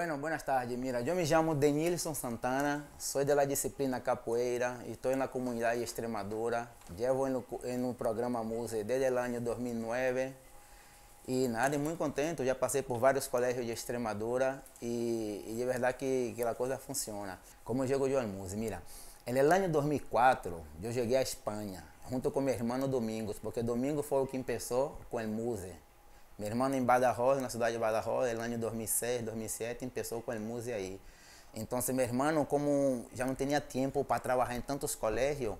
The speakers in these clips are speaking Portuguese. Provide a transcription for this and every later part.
Bueno, buenas tardes. Mira, eu me chamo Denilson Santana, sou da disciplina capoeira, estou na comunidade Extremadura. Llevo em um programa MUSE desde o ano 2009 e nada, muito contente. Já passei por vários colégios de Extremadura e, e de verdade que, que a coisa funciona. Como chego eu ao MUSE? Mira, no ano 2004 eu cheguei à Espanha, junto com meu irmão Domingos, porque Domingo foi o que começou com o MUSE meu irmão em Badajoz, na cidade de Badajoz, ele ano de 2006, 2007, começou com a música aí. Então, assim, meu irmão, como já não tinha tempo para trabalhar em tantos colégios,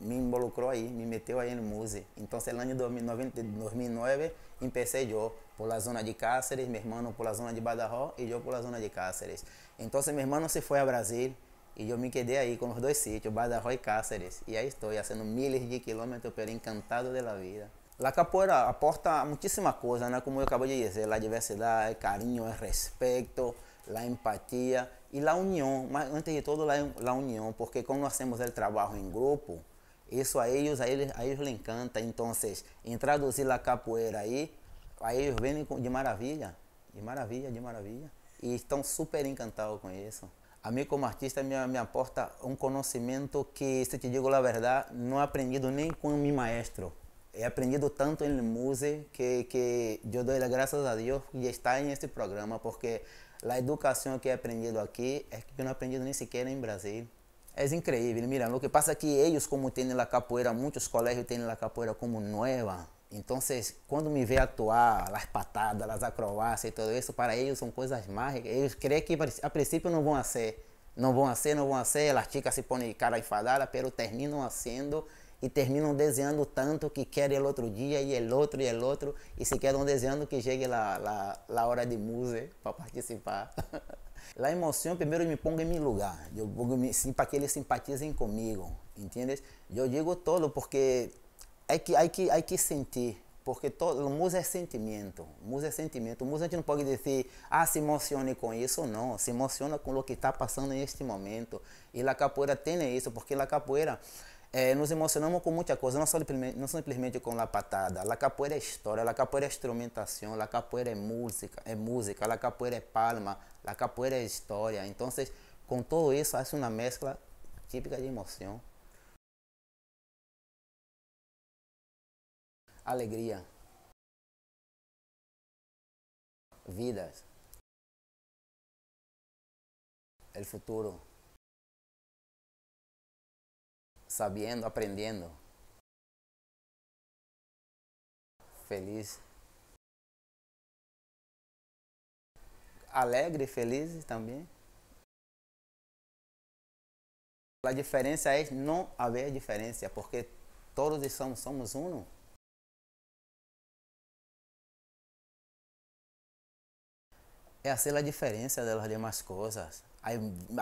me involucrou aí, me meteu aí no Muse. Então, no ano de 2009, comecei eu pela zona de Cáceres, meu irmão pela zona de Badajoz e eu pela zona de Cáceres. Então, assim, meu irmão se foi a Brasil e eu me quedei aí com os dois sítios, Badajoz e Cáceres. E aí estou, fazendo assim, miles de quilômetros pelo encantado da vida. La capoeira aporta muchísimas cosas, né? como eu acabo de dizer, a diversidade, carinho, respeito, a empatia e a união. Mas antes de tudo, a união, porque quando nós temos o trabalho em grupo, isso a eles a eles a eles les encanta, Então, em traduzir a capoeira aí, a eles vêm de maravilha, de maravilha, de maravilha e estão super encantados com isso. A mim, como artista me, me aporta um conhecimento que, se te digo a verdade, não aprendi nem com con mi maestro he aprendido tanto en el MUSE que, que yo doy las gracias a Dios y está en este programa porque la educación que he aprendido aquí es que yo no he aprendido ni siquiera en Brasil. Es increíble, mira, lo que pasa es que ellos como tienen la capoeira, muchos colegios tienen la capoeira como nueva. Entonces, cuando me ve actuar, las patadas, las acrobacias y todo eso, para ellos son cosas mágicas. Ellos creen que a principio no van a hacer, no van a hacer, no van a hacer. Las chicas se ponen cara enfadada, pero terminan haciendo e terminam desenhando tanto que querem ele outro dia e ele outro e ele outro e se quedam desenhando que chegue lá, lá, lá hora de música para participar. lá emoção primeiro me pongo em meu lugar, eu para que eles simpatizem comigo, entende? Eu digo todo porque é que é que é que sentir porque todo, música é sentimento, música é sentimento. Música a gente não pode dizer, ah, se emocione com isso, não. Se emociona com o que está passando neste momento. E a capoeira tem isso, porque a capoeira é, nos emocionamos com muita coisa, não, só não simplesmente com a patada. A capoeira é história, a capoeira é instrumentação, a capoeira é música, é música, a capoeira é palma, a capoeira é história. Então, com tudo isso, faz uma mescla típica de emoção. Alegria. Vidas. El futuro sabendo, aprendendo. Feliz. Alegre, feliz também. A diferença é não haver diferença, porque todos somos, somos um. é assim a diferença das demais coisas. Há,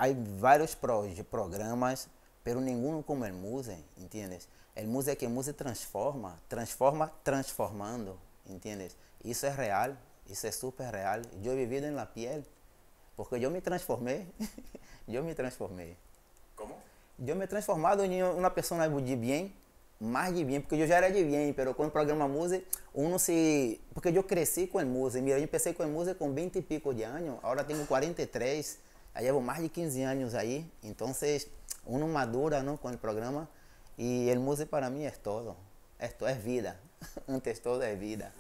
há vários pro, programas pero ninguno como el Muse, ¿entiendes? El Muse que Muse transforma, transforma transformando, ¿entiendes? Isso é real, isso é super real. Eu vivido en la piel, porque eu me transformei, eu me transformei. Como? Eu me transformado em uma pessoa de bem, mais de bem, porque eu já era de bem, pero o programa Muse, uno se... Porque eu cresci com o Muse, mira, eu comecei com o Muse com 20 e pico de anos, agora tenho 43, eu llevo mais de 15 anos aí, então... Entonces... uno madura ¿no? con el programa y el músico para mí es todo. Esto es vida. Antes todo es vida.